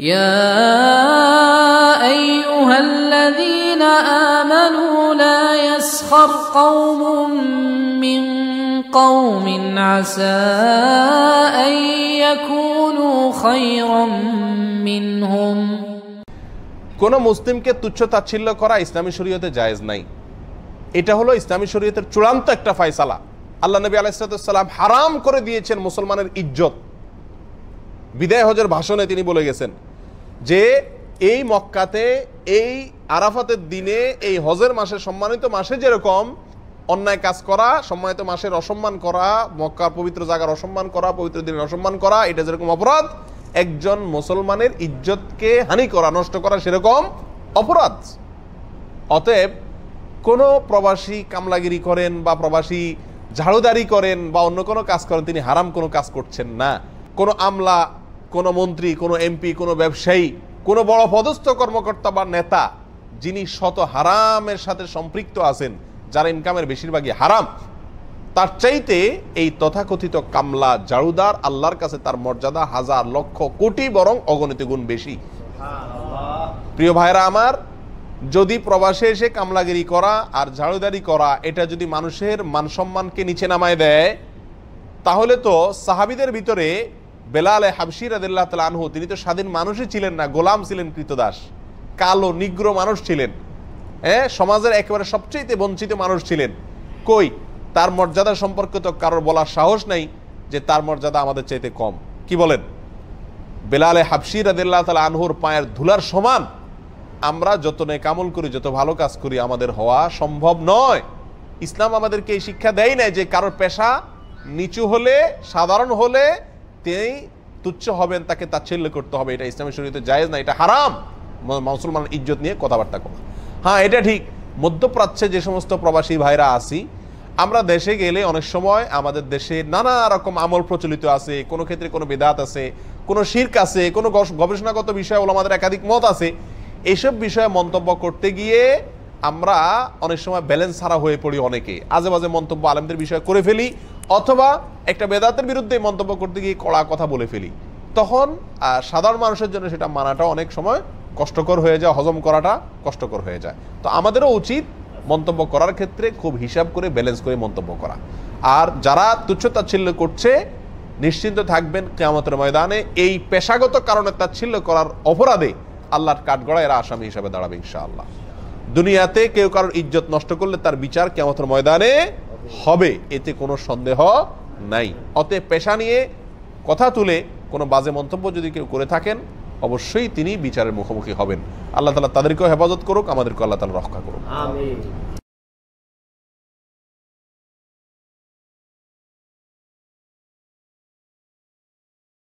يا ايها الذين امنوا لا يسخر قوم من قوم عسى ان يكونوا خيرا منهم কোন মুসলিমকে তুচ্ছ তাচ্ছিল্য করা ইসলামী শরীয়তে জায়েজ নাই এটা হলো ইসলামী শরীয়তের চূড়ান্ত একটা ফায়সালা আল্লাহ নবী আলাইসালাম হারাম করে দিয়েছেন মুসলমানের ইজ্জত বিদায় হজের ভাষণে তিনি বলে গেছেন যে এই মক্কাতে এই আরাফাতের দিনে এই হজের মাসে সম্মানিত মাসে যেরকম অন্যায় কাজ করা সম্মানিত মাসের অসম্মান করা মক্কার পবিত্র জায়গার অসম্মান করা পবিত্র দিনের অসম্মান করা এটা যেরকম অপরাধ একজন মুসলমানের ইজ্জতকে হানি করা নষ্ট করা সেরকম অপরাধ অতএব কোনো প্রবাসী কামলাগিরি করেন বা প্রবাসী ঝাড়ুদারি করেন বা অন্য কোনো কাজ করেন তিনি হারাম কোনো কাজ করছেন না কোনো আমলা কোনো মন্ত্রী কোনো এমপি কোনো ব্যবসায়ী কোনো বড় পদস্থ কর্মকর্তা বা নেতা যিনি শত হারামের সাথে সম্পৃক্ত আছেন যার ইনকামের বেশিরভাগই হারাম তার চাইতে এই তথাকথিত কামলা জারুদার আল্লাহর কাছে তার মর্যাদা হাজার লক্ষ কোটি বরং অগণিত গুণ বেশি প্রিয় ভাইরা আমার যদি প্রবাসে এসে কামলাগিরি করা আর ঝাড়ুদারি করা এটা যদি মানুষের মানসম্মানকে নিচে নামায় দেয় তাহলে তো সাহাবিদের ভিতরে বেলাল হাবশির আদিল্লাহ আনহু তিনি তো স্বাধীন মানুষই ছিলেন না গোলাম ছিলেন কৃতদাস কালো নিগ্র মানুষ ছিলেন হ্যাঁ সমাজের একেবারে সবচেয়ে বঞ্চিত মানুষ ছিলেন কই তার মর্যাদা সম্পর্কে তো কারোর বলার সাহস নাই যে তার মর্যাদা আমাদের চাইতে কম কি বলেন বেলালে হাবশির আদিল্লাহ তাল আনহুর পায়ের ধুলার সমান আমরা যত কামল করি যত ভালো কাজ করি আমাদের হওয়া সম্ভব নয় ইসলাম আমাদেরকে এই শিক্ষা দেয় না যে কারোর পেশা নিচু হলে সাধারণ হলে তিনি তুচ্ছ হবেন তাকে তাচ্ছিল্য করতে হবে এটা ইসলামের শরীরে জায়েজ না এটা হারাম মুসলমান ইজ্জত নিয়ে কথাবার্তা করা হ্যাঁ এটা ঠিক মধ্যপ্রাচ্যে যে সমস্ত প্রবাসী ভাইরা আসি আমরা দেশে গেলে অনেক সময় আমাদের দেশে নানা রকম আমল প্রচলিত আছে কোনো ক্ষেত্রে কোনো বেদাত আছে কোনো শির্ক আছে কোনো গবেষণাগত বিষয় হলো আমাদের একাধিক মত আছে এইসব বিষয়ে মন্তব্য করতে গিয়ে আমরা অনেক সময় ব্যালেন্স ছাড়া হয়ে পড়ি অনেকে আজে বাজে মন্তব্য আলেমদের বিষয়ে করে ফেলি অথবা একটা বেদাতের বিরুদ্ধে মন্তব্য করতে গিয়ে কড়া কথা বলে ফেলি তখন সাধারণ মানুষের জন্য সেটা মানাটা অনেক সময় কষ্টকর হয়ে যায় হজম করাটা কষ্টকর হয়ে যায় তো আমাদেরও উচিত মন্তব্য করার ক্ষেত্রে খুব হিসাব করে ব্যালেন্স করে মন্তব্য করা আর যারা তুচ্ছ তাচ্ছিল্য করছে নিশ্চিন্ত থাকবেন কেয়ামতের ময়দানে এই পেশাগত কারণে তাচ্ছিল্য করার অপরাধে আল্লাহর কাঠগড়া এরা আসামি হিসাবে দাঁড়াবে ইনশাআল্লাহ দুনিয়াতে কেউ কারোর ইজ্জত নষ্ট করলে তার বিচার কেয়ামতের ময়দানে হবে এতে কোনো সন্দেহ নাই অতএব পেশা নিয়ে কথা তুলে কোনো বাজে মন্তব্য যদি কেউ করে থাকেন অবশ্যই তিনি বিচারের মুখোমুখি হবেন আল্লাহ তালা তাদেরকেও হেফাজত করুক আমাদেরকে আল্লাহ তালা রক্ষা করুক